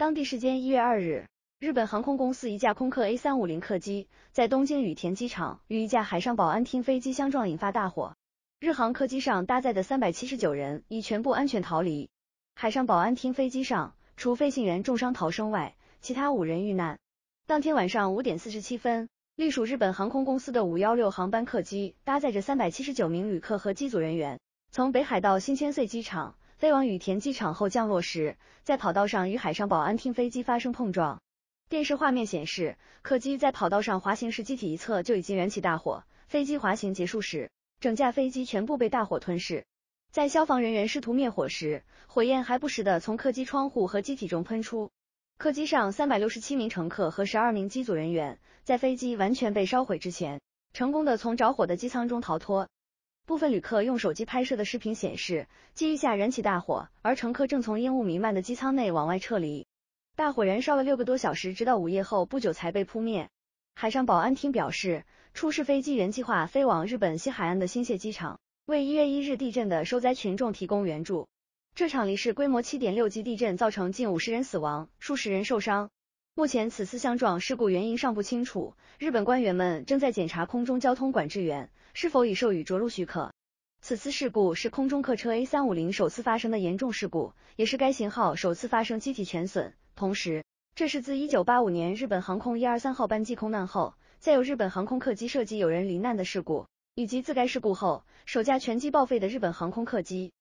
当地时间一月二日，日本航空公司一架空客 A 三五零客机在东京羽田机场与一架海上保安厅飞机相撞，引发大火。日航客机上搭载的三百七十九人已全部安全逃离。海上保安厅飞机上除飞行员重伤逃生外，其他五人遇难。当天晚上五点四十七分，隶属日本航空公司的五幺六航班客机搭载着三百七十九名旅客和机组人员，从北海道新千岁机场。飞往羽田机场后降落时，在跑道上与海上保安厅飞机发生碰撞。电视画面显示，客机在跑道上滑行时，机体一侧就已经燃起大火。飞机滑行结束时，整架飞机全部被大火吞噬。在消防人员试图灭火时，火焰还不时的从客机窗户和机体中喷出。客机上三百六十七名乘客和十二名机组人员，在飞机完全被烧毁之前，成功的从着火的机舱中逃脱。部分旅客用手机拍摄的视频显示，机翼下燃起大火，而乘客正从烟雾弥漫的机舱内往外撤离。大火燃烧了六个多小时，直到午夜后不久才被扑灭。海上保安厅表示，出事飞机原计划飞往日本西海岸的新泻机场，为一月一日地震的受灾群众提供援助。这场离世规模7.6级地震造成近五十人死亡，数十人受伤。目前，此次相撞事故原因尚不清楚。日本官员们正在检查空中交通管制员是否已授予着陆许可。此次事故是空中客车 A350 首次发生的严重事故，也是该型号首次发生机体全损。同时，这是自1985年日本航空123号班机空难后，再有日本航空客机涉及有人罹难的事故，以及自该事故后首架全机报废的日本航空客机。